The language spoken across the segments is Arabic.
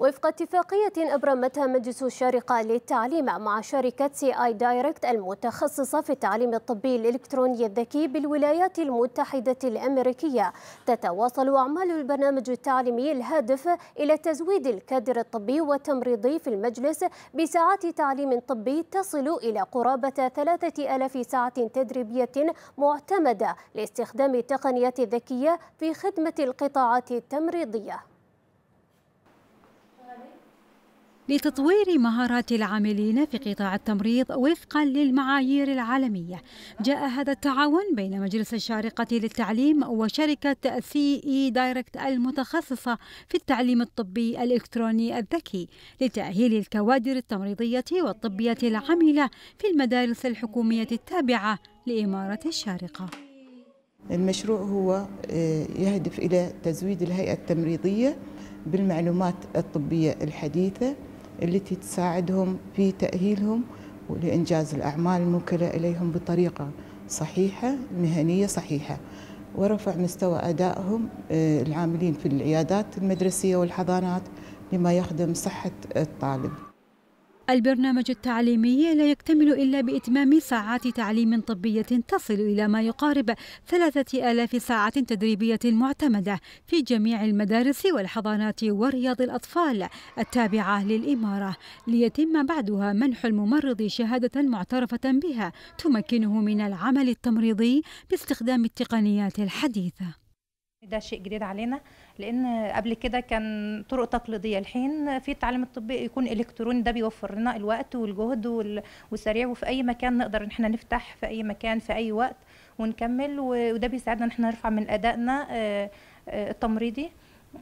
وفق اتفاقية أبرمتها مجلس الشارقة للتعليم مع شركة سي آي دايركت المتخصصة في التعليم الطبي الإلكتروني الذكي بالولايات المتحدة الأمريكية تتواصل أعمال البرنامج التعليمي الهادف إلى تزويد الكادر الطبي والتمريضي في المجلس بساعات تعليم طبي تصل إلى قرابة 3000 ساعة تدريبية معتمدة لاستخدام التقنيات الذكية في خدمة القطاعات التمريضية لتطوير مهارات العاملين في قطاع التمريض وفقا للمعايير العالمية جاء هذا التعاون بين مجلس الشارقة للتعليم وشركة سي اي دايركت المتخصصة في التعليم الطبي الإلكتروني الذكي لتأهيل الكوادر التمريضية والطبية العاملة في المدارس الحكومية التابعة لإمارة الشارقة المشروع هو آه، يهدف إلى تزويد الهيئة التمريضية بالمعلومات الطبية الحديثة التي تساعدهم في تأهيلهم ولإنجاز الأعمال الموكلة إليهم بطريقة صحيحة مهنية صحيحة ورفع مستوى أدائهم آه، العاملين في العيادات المدرسية والحضانات لما يخدم صحة الطالب البرنامج التعليمي لا يكتمل إلا بإتمام ساعات تعليم طبية تصل إلى ما يقارب ثلاثة آلاف ساعة تدريبية معتمدة في جميع المدارس والحضانات ورياض الأطفال التابعة للإمارة ليتم بعدها منح الممرض شهادة معترفة بها تمكنه من العمل التمريضي باستخدام التقنيات الحديثة ده شيء جديد علينا لان قبل كده كان طرق تقليديه الحين في التعليم الطبي يكون الكتروني ده بيوفر لنا الوقت والجهد والسريع وفي اي مكان نقدر ان احنا نفتح في اي مكان في اي وقت ونكمل وده بيساعدنا ان احنا نرفع من ادائنا آه، آه، التمريضي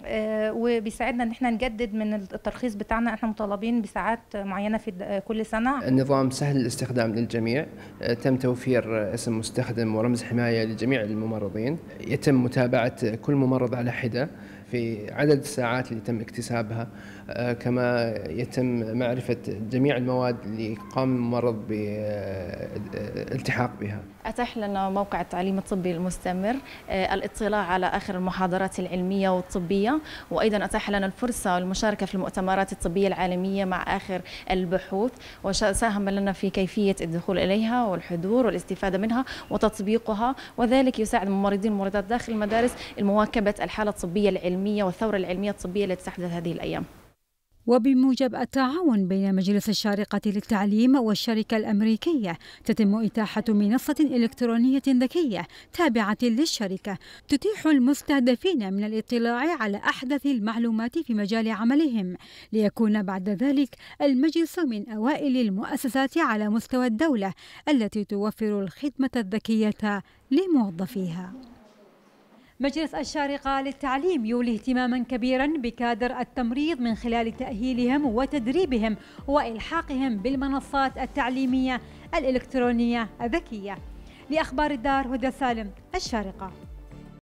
آه، وبيساعدنا ان احنا نجدد من الترخيص بتاعنا احنا مطالبين بساعات معينه في آه، كل سنه النظام سهل الاستخدام للجميع آه، تم توفير اسم مستخدم ورمز حمايه لجميع الممرضين يتم متابعه كل ممرض على حده في عدد الساعات اللي تم اكتسابها آه، كما يتم معرفة جميع المواد اللي قام الممرض بالالتحاق آه، بها أتاح لنا موقع التعليم الطبي المستمر آه، الاطلاع على آخر المحاضرات العلمية والطبية وأيضا أتاح لنا الفرصة والمشاركة في المؤتمرات الطبية العالمية مع آخر البحوث وساهم لنا في كيفية الدخول إليها والحضور والاستفادة منها وتطبيقها وذلك يساعد الممرضين والممرضات داخل المدارس المواكبة الحالة الطبية العلمية العلمية والثورة العلمية الطبية التي تحدث هذه الأيام وبموجب التعاون بين مجلس الشارقة للتعليم والشركة الأمريكية تتم إتاحة منصة إلكترونية ذكية تابعة للشركة تتيح المستهدفين من الاطلاع على أحدث المعلومات في مجال عملهم ليكون بعد ذلك المجلس من أوائل المؤسسات على مستوى الدولة التي توفر الخدمة الذكية لموظفيها مجلس الشارقة للتعليم يولي اهتماما كبيرا بكادر التمريض من خلال تأهيلهم وتدريبهم وإلحاقهم بالمنصات التعليمية الإلكترونية الذكية لأخبار الدار هدى سالم الشارقة